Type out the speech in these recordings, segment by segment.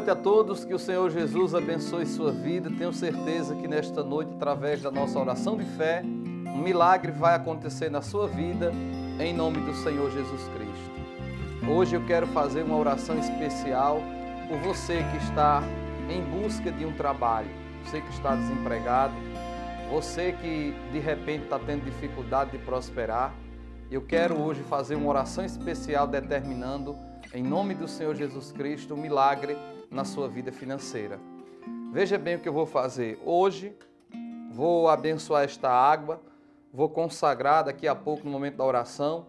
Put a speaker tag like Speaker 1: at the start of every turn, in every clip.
Speaker 1: noite a todos, que o Senhor Jesus abençoe sua vida. Tenho certeza que nesta noite, através da nossa oração de fé, um milagre vai acontecer na sua vida, em nome do Senhor Jesus Cristo. Hoje eu quero fazer uma oração especial por você que está em busca de um trabalho, você que está desempregado, você que de repente está tendo dificuldade de prosperar. Eu quero hoje fazer uma oração especial determinando, em nome do Senhor Jesus Cristo, um milagre na sua vida financeira. Veja bem o que eu vou fazer. Hoje vou abençoar esta água, vou consagrar daqui a pouco no momento da oração.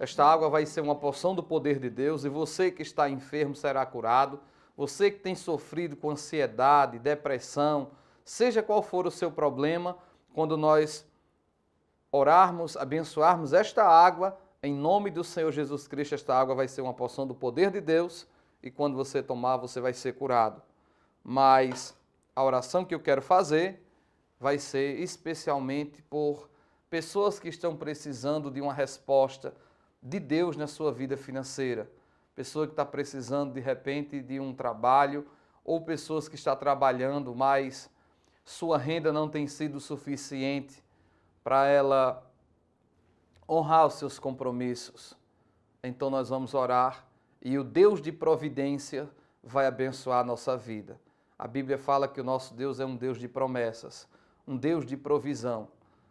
Speaker 1: Esta água vai ser uma porção do poder de Deus e você que está enfermo será curado. Você que tem sofrido com ansiedade, depressão, seja qual for o seu problema, quando nós orarmos, abençoarmos esta água, em nome do Senhor Jesus Cristo, esta água vai ser uma porção do poder de Deus e quando você tomar, você vai ser curado. Mas a oração que eu quero fazer vai ser especialmente por pessoas que estão precisando de uma resposta de Deus na sua vida financeira. Pessoa que está precisando de repente de um trabalho ou pessoas que está trabalhando, mas sua renda não tem sido suficiente para ela honrar os seus compromissos. Então nós vamos orar e o Deus de providência vai abençoar a nossa vida. A Bíblia fala que o nosso Deus é um Deus de promessas, um Deus de provisão.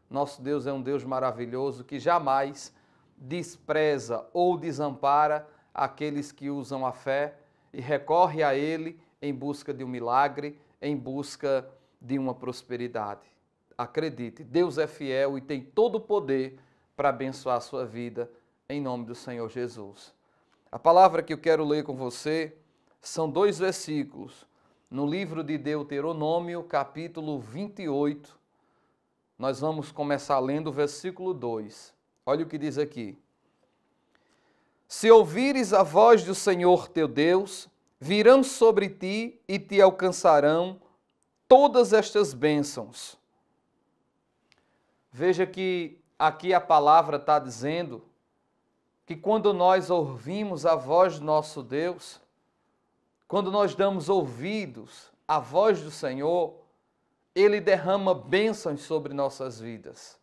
Speaker 1: Nosso Deus é um Deus maravilhoso que jamais despreza ou desampara aqueles que usam a fé e recorre a Ele em busca de um milagre, em busca de uma prosperidade acredite, Deus é fiel e tem todo o poder para abençoar a sua vida, em nome do Senhor Jesus. A palavra que eu quero ler com você são dois versículos. No livro de Deuteronômio, capítulo 28, nós vamos começar lendo o versículo 2. Olha o que diz aqui. Se ouvires a voz do Senhor teu Deus, virão sobre ti e te alcançarão todas estas bênçãos Veja que aqui a palavra está dizendo que quando nós ouvimos a voz do nosso Deus, quando nós damos ouvidos à voz do Senhor, Ele derrama bênçãos sobre nossas vidas.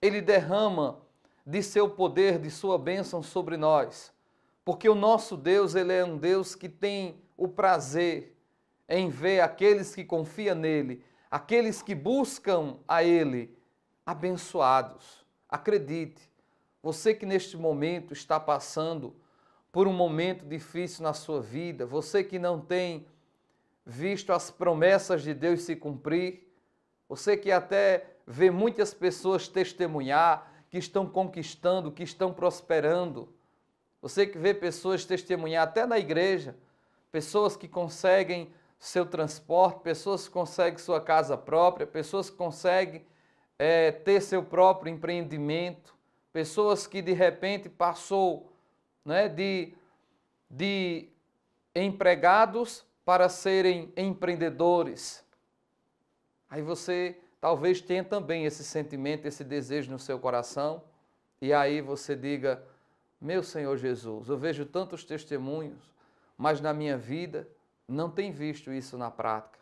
Speaker 1: Ele derrama de seu poder, de sua bênção sobre nós. Porque o nosso Deus, Ele é um Deus que tem o prazer em ver aqueles que confiam nele, aqueles que buscam a Ele abençoados. Acredite, você que neste momento está passando por um momento difícil na sua vida, você que não tem visto as promessas de Deus se cumprir, você que até vê muitas pessoas testemunhar que estão conquistando, que estão prosperando, você que vê pessoas testemunhar até na igreja, pessoas que conseguem seu transporte, pessoas que conseguem sua casa própria, pessoas que conseguem é, ter seu próprio empreendimento, pessoas que de repente passou né, de, de empregados para serem empreendedores. Aí você talvez tenha também esse sentimento, esse desejo no seu coração, e aí você diga: Meu Senhor Jesus, eu vejo tantos testemunhos, mas na minha vida não tem visto isso na prática.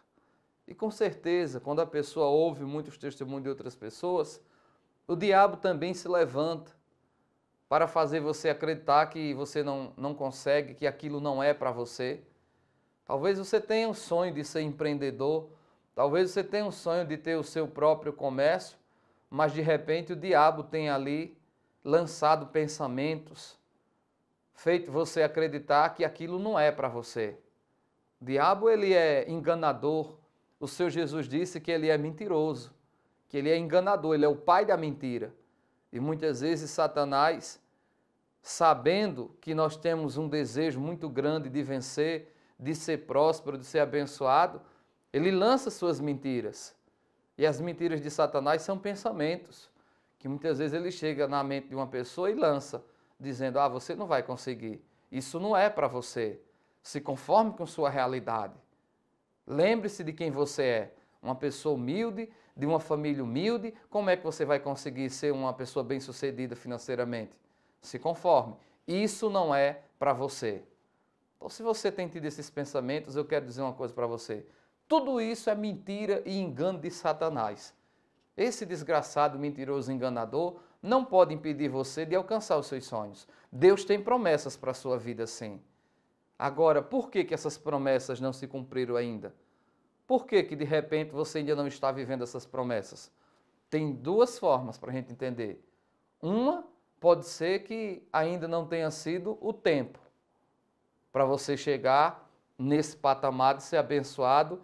Speaker 1: E com certeza, quando a pessoa ouve muitos testemunhos de outras pessoas, o diabo também se levanta para fazer você acreditar que você não, não consegue, que aquilo não é para você. Talvez você tenha um sonho de ser empreendedor, talvez você tenha um sonho de ter o seu próprio comércio, mas de repente o diabo tem ali lançado pensamentos, feito você acreditar que aquilo não é para você. O diabo ele é enganador, o Senhor Jesus disse que ele é mentiroso, que ele é enganador, ele é o pai da mentira. E muitas vezes Satanás, sabendo que nós temos um desejo muito grande de vencer, de ser próspero, de ser abençoado, ele lança suas mentiras. E as mentiras de Satanás são pensamentos, que muitas vezes ele chega na mente de uma pessoa e lança, dizendo: Ah, você não vai conseguir, isso não é para você, se conforme com sua realidade. Lembre-se de quem você é. Uma pessoa humilde, de uma família humilde, como é que você vai conseguir ser uma pessoa bem-sucedida financeiramente? Se conforme. Isso não é para você. Então, se você tem tido esses pensamentos, eu quero dizer uma coisa para você. Tudo isso é mentira e engano de Satanás. Esse desgraçado, mentiroso, enganador não pode impedir você de alcançar os seus sonhos. Deus tem promessas para a sua vida, sim. Agora, por que, que essas promessas não se cumpriram ainda? Por que, que de repente você ainda não está vivendo essas promessas? Tem duas formas para a gente entender. Uma pode ser que ainda não tenha sido o tempo para você chegar nesse patamar de ser abençoado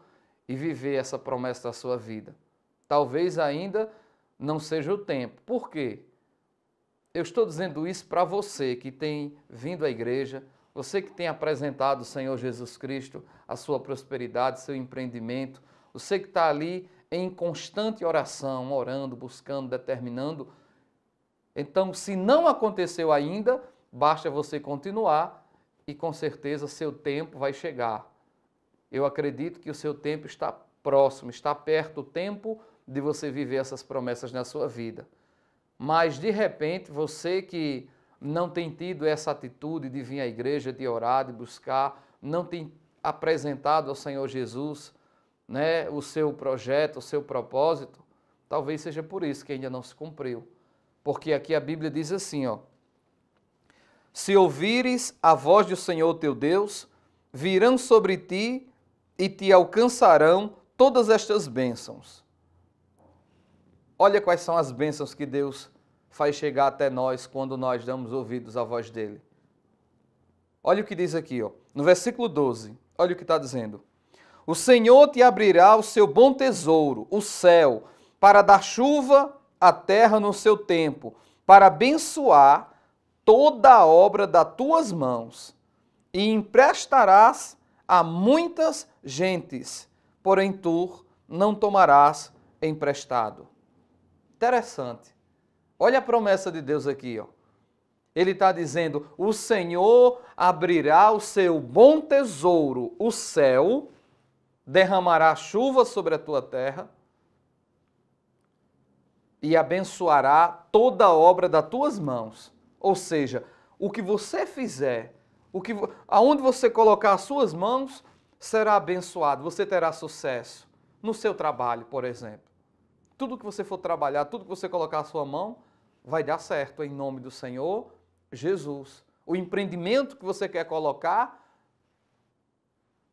Speaker 1: e viver essa promessa da sua vida. Talvez ainda não seja o tempo. Por quê? Eu estou dizendo isso para você que tem vindo à igreja, você que tem apresentado o Senhor Jesus Cristo, a sua prosperidade, seu empreendimento, você que está ali em constante oração, orando, buscando, determinando. Então, se não aconteceu ainda, basta você continuar e com certeza seu tempo vai chegar. Eu acredito que o seu tempo está próximo, está perto o tempo de você viver essas promessas na sua vida. Mas de repente, você que não tem tido essa atitude de vir à igreja, de orar, de buscar, não tem apresentado ao Senhor Jesus né, o seu projeto, o seu propósito, talvez seja por isso que ainda não se cumpriu. Porque aqui a Bíblia diz assim, ó: Se ouvires a voz do Senhor teu Deus, virão sobre ti e te alcançarão todas estas bênçãos. Olha quais são as bênçãos que Deus faz chegar até nós quando nós damos ouvidos à voz dele. Olha o que diz aqui, ó, no versículo 12, olha o que está dizendo. O Senhor te abrirá o seu bom tesouro, o céu, para dar chuva à terra no seu tempo, para abençoar toda a obra das tuas mãos, e emprestarás a muitas gentes, porém tu não tomarás emprestado. Interessante. Olha a promessa de Deus aqui, ó. Ele está dizendo: o Senhor abrirá o seu bom tesouro, o céu, derramará chuva sobre a tua terra e abençoará toda a obra das tuas mãos. Ou seja, o que você fizer, o que, aonde você colocar as suas mãos, será abençoado, você terá sucesso no seu trabalho, por exemplo. Tudo que você for trabalhar, tudo que você colocar a sua mão, vai dar certo em nome do Senhor Jesus. O empreendimento que você quer colocar,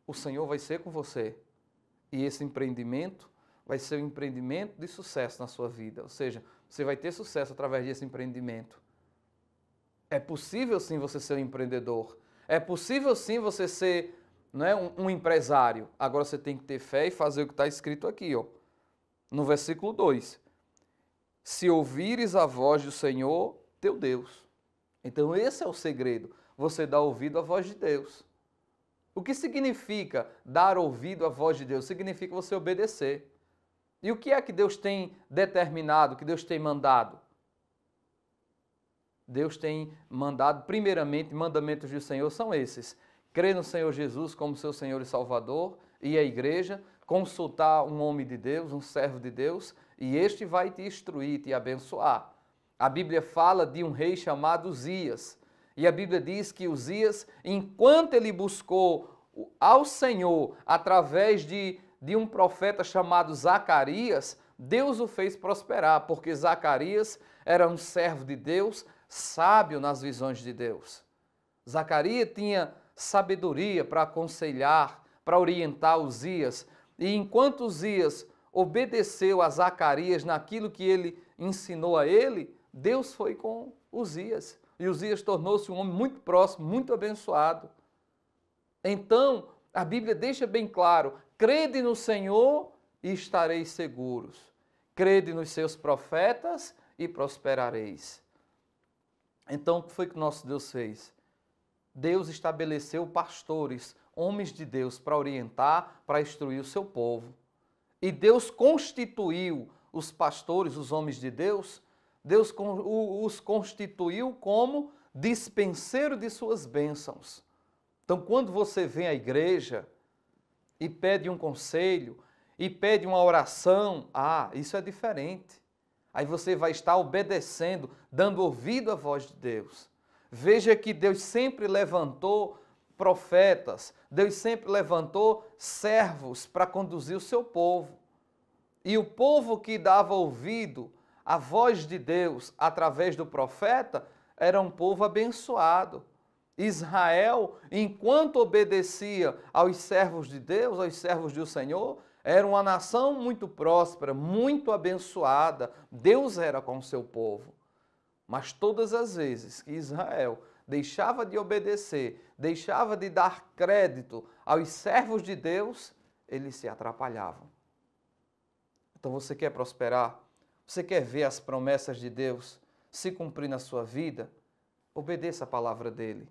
Speaker 1: o Senhor vai ser com você. E esse empreendimento vai ser um empreendimento de sucesso na sua vida. Ou seja, você vai ter sucesso através desse empreendimento. É possível sim você ser um empreendedor. É possível sim você ser né, um, um empresário. Agora você tem que ter fé e fazer o que está escrito aqui, ó, no versículo 2 se ouvires a voz do Senhor, teu Deus. Então, esse é o segredo. Você dá ouvido à voz de Deus. O que significa dar ouvido à voz de Deus? Significa você obedecer. E o que é que Deus tem determinado, que Deus tem mandado? Deus tem mandado, primeiramente, mandamentos do Senhor são esses: crer no Senhor Jesus como seu Senhor e Salvador e a igreja, consultar um homem de Deus, um servo de Deus, e este vai te instruir, te abençoar. A Bíblia fala de um rei chamado Uzias, e a Bíblia diz que Uzias, enquanto ele buscou ao Senhor através de, de um profeta chamado Zacarias, Deus o fez prosperar, porque Zacarias era um servo de Deus, sábio nas visões de Deus. Zacarias tinha sabedoria para aconselhar, para orientar Uzias, e enquanto Uzias obedeceu a Zacarias naquilo que ele ensinou a ele, Deus foi com Uzias. E Uzias tornou-se um homem muito próximo, muito abençoado. Então, a Bíblia deixa bem claro: crede no Senhor e estareis seguros. Crede nos seus profetas e prosperareis. Então, o que foi que nosso Deus fez? Deus estabeleceu pastores, homens de Deus, para orientar, para instruir o seu povo e Deus constituiu os pastores, os homens de Deus, Deus os constituiu como dispenseiro de suas bênçãos. Então, quando você vem à igreja e pede um conselho, e pede uma oração, ah, isso é diferente. Aí você vai estar obedecendo, dando ouvido à voz de Deus. Veja que Deus sempre levantou profetas, Deus sempre levantou servos para conduzir o seu povo. E o povo que dava ouvido à voz de Deus através do profeta era um povo abençoado. Israel, enquanto obedecia aos servos de Deus, aos servos do Senhor, era uma nação muito próspera, muito abençoada. Deus era com o seu povo. Mas todas as vezes que Israel deixava de obedecer, deixava de dar crédito aos servos de Deus, eles se atrapalhavam. Então você quer prosperar? Você quer ver as promessas de Deus se cumprir na sua vida? Obedeça a palavra dele.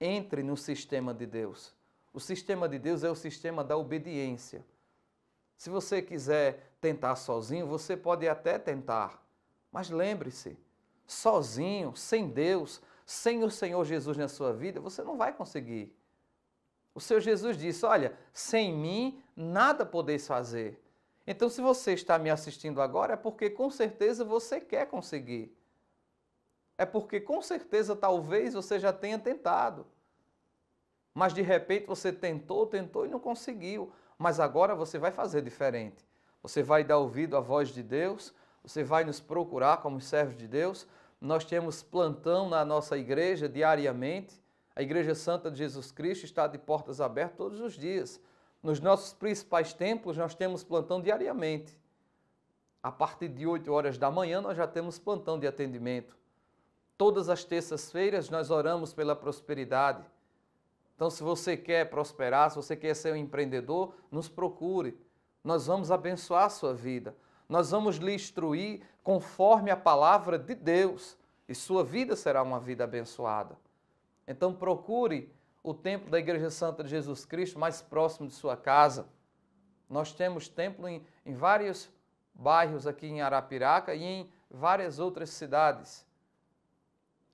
Speaker 1: Entre no sistema de Deus. O sistema de Deus é o sistema da obediência. Se você quiser tentar sozinho, você pode até tentar, mas lembre-se, sozinho, sem Deus, sem o Senhor Jesus na sua vida, você não vai conseguir. O Senhor Jesus disse: Olha, sem mim nada podeis fazer. Então, se você está me assistindo agora, é porque com certeza você quer conseguir. É porque com certeza talvez você já tenha tentado. Mas de repente você tentou, tentou e não conseguiu. Mas agora você vai fazer diferente. Você vai dar ouvido à voz de Deus, você vai nos procurar como servos de Deus, nós temos plantão na nossa igreja diariamente. A Igreja Santa de Jesus Cristo está de portas abertas todos os dias. Nos nossos principais templos, nós temos plantão diariamente. A partir de 8 horas da manhã, nós já temos plantão de atendimento. Todas as terças-feiras, nós oramos pela prosperidade. Então, se você quer prosperar, se você quer ser um empreendedor, nos procure. Nós vamos abençoar a sua vida nós vamos lhe instruir conforme a palavra de Deus e sua vida será uma vida abençoada. Então procure o templo da Igreja Santa de Jesus Cristo mais próximo de sua casa. Nós temos templo em, em vários bairros aqui em Arapiraca e em várias outras cidades.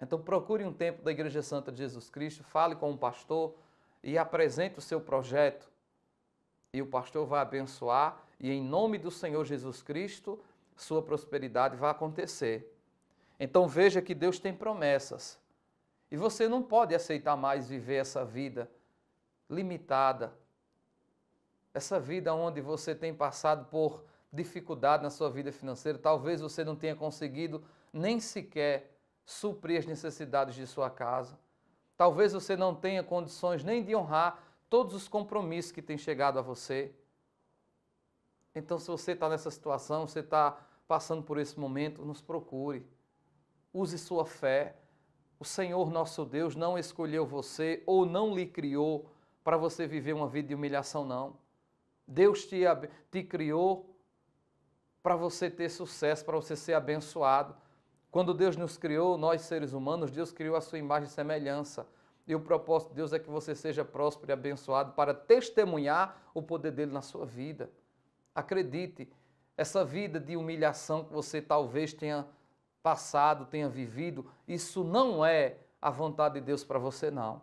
Speaker 1: Então procure um templo da Igreja Santa de Jesus Cristo, fale com o pastor e apresente o seu projeto. E o pastor vai abençoar e em nome do Senhor Jesus Cristo, sua prosperidade vai acontecer. Então veja que Deus tem promessas. E você não pode aceitar mais viver essa vida limitada, essa vida onde você tem passado por dificuldade na sua vida financeira, talvez você não tenha conseguido nem sequer suprir as necessidades de sua casa. Talvez você não tenha condições nem de honrar todos os compromissos que têm chegado a você. Então, se você está nessa situação, você está passando por esse momento, nos procure. Use sua fé. O Senhor nosso Deus não escolheu você ou não lhe criou para você viver uma vida de humilhação, não. Deus te, te criou para você ter sucesso, para você ser abençoado. Quando Deus nos criou, nós seres humanos, Deus criou a sua imagem e semelhança. E o propósito de Deus é que você seja próspero e abençoado para testemunhar o poder dele na sua vida. Acredite, essa vida de humilhação que você talvez tenha passado, tenha vivido, isso não é a vontade de Deus para você, não.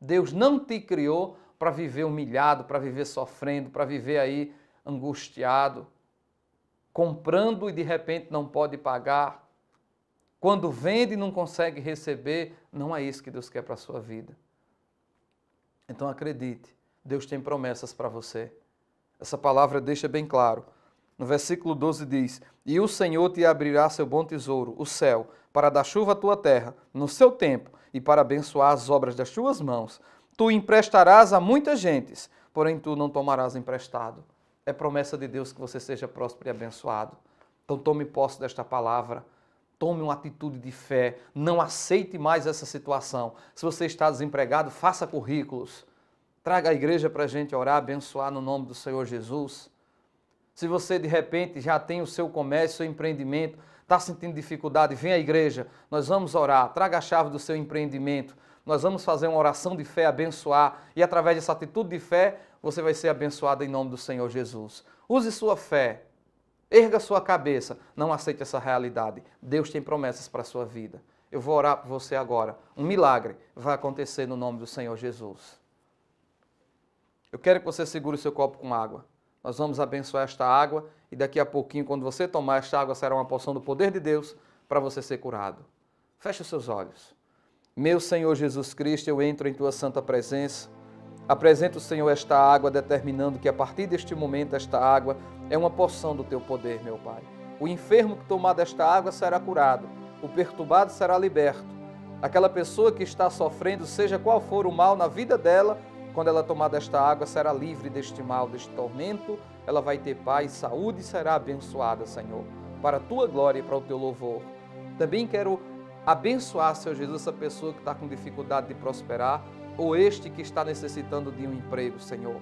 Speaker 1: Deus não te criou para viver humilhado, para viver sofrendo, para viver aí angustiado, comprando e de repente não pode pagar. Quando vende e não consegue receber, não é isso que Deus quer para a sua vida. Então acredite, Deus tem promessas para você. Essa palavra deixa bem claro. No versículo 12 diz: E o Senhor te abrirá seu bom tesouro, o céu, para dar chuva à tua terra, no seu tempo, e para abençoar as obras das tuas mãos. Tu emprestarás a muitas gentes, porém tu não tomarás emprestado. É promessa de Deus que você seja próspero e abençoado. Então tome posse desta palavra. Tome uma atitude de fé. Não aceite mais essa situação. Se você está desempregado, faça currículos. Traga a igreja para a gente orar, abençoar no nome do Senhor Jesus. Se você de repente já tem o seu comércio, seu empreendimento, está sentindo dificuldade, vem à igreja, nós vamos orar, traga a chave do seu empreendimento, nós vamos fazer uma oração de fé, abençoar, e através dessa atitude de fé, você vai ser abençoado em nome do Senhor Jesus. Use sua fé, erga sua cabeça, não aceite essa realidade. Deus tem promessas para a sua vida. Eu vou orar por você agora. Um milagre vai acontecer no nome do Senhor Jesus. Eu quero que você segure o seu copo com água. Nós vamos abençoar esta água e daqui a pouquinho, quando você tomar esta água, será uma porção do poder de Deus para você ser curado. Feche os seus olhos. Meu Senhor Jesus Cristo, eu entro em tua santa presença. Apresento, o Senhor, esta água, determinando que a partir deste momento esta água é uma porção do teu poder, meu Pai. O enfermo que tomar desta água será curado, o perturbado será liberto. Aquela pessoa que está sofrendo, seja qual for o mal na vida dela, quando ela tomar desta água, será livre deste mal, deste tormento. Ela vai ter paz, saúde e será abençoada, Senhor, para a tua glória e para o teu louvor. Também quero abençoar, Senhor Jesus, essa pessoa que está com dificuldade de prosperar ou este que está necessitando de um emprego, Senhor.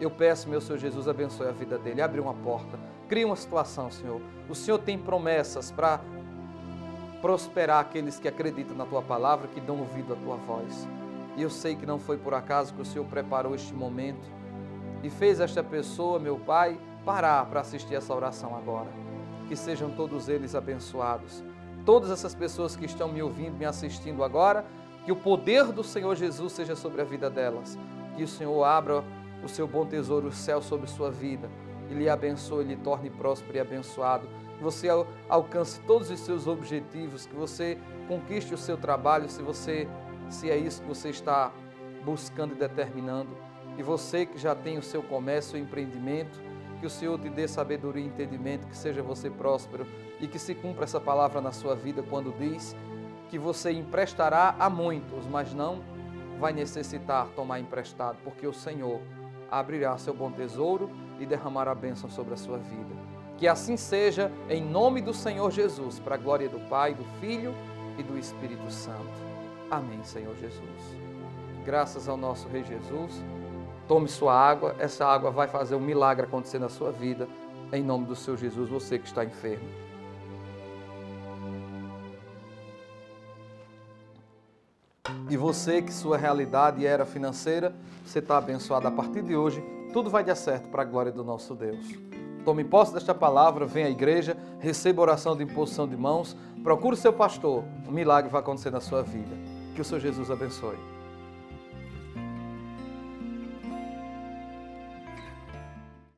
Speaker 1: Eu peço, meu Senhor Jesus, abençoe a vida dele, abre uma porta, cria uma situação, Senhor. O Senhor tem promessas para prosperar aqueles que acreditam na tua palavra, que dão ouvido à tua voz. E eu sei que não foi por acaso que o Senhor preparou este momento e fez esta pessoa, meu Pai, parar para assistir essa oração agora. Que sejam todos eles abençoados. Todas essas pessoas que estão me ouvindo, me assistindo agora, que o poder do Senhor Jesus seja sobre a vida delas. Que o Senhor abra o seu bom tesouro, o céu, sobre sua vida e lhe abençoe, lhe torne próspero e abençoado. Que você alcance todos os seus objetivos, que você conquiste o seu trabalho, se você se é isso que você está buscando e determinando. E você que já tem o seu comércio e empreendimento, que o Senhor te dê sabedoria e entendimento, que seja você próspero e que se cumpra essa palavra na sua vida quando diz que você emprestará a muitos, mas não vai necessitar tomar emprestado, porque o Senhor abrirá seu bom tesouro e derramará bênção sobre a sua vida. Que assim seja, em nome do Senhor Jesus, para a glória do Pai, do Filho e do Espírito Santo. Amém, Senhor Jesus. Graças ao nosso Rei Jesus. Tome sua água, essa água vai fazer um milagre acontecer na sua vida. Em nome do Senhor Jesus, você que está enfermo. E você que sua realidade era financeira, você está abençoado a partir de hoje. Tudo vai dar certo para a glória do nosso Deus. Tome posse desta palavra, venha à igreja, receba oração de imposição de mãos, procure seu pastor, um milagre vai acontecer na sua vida. Que o Senhor Jesus abençoe.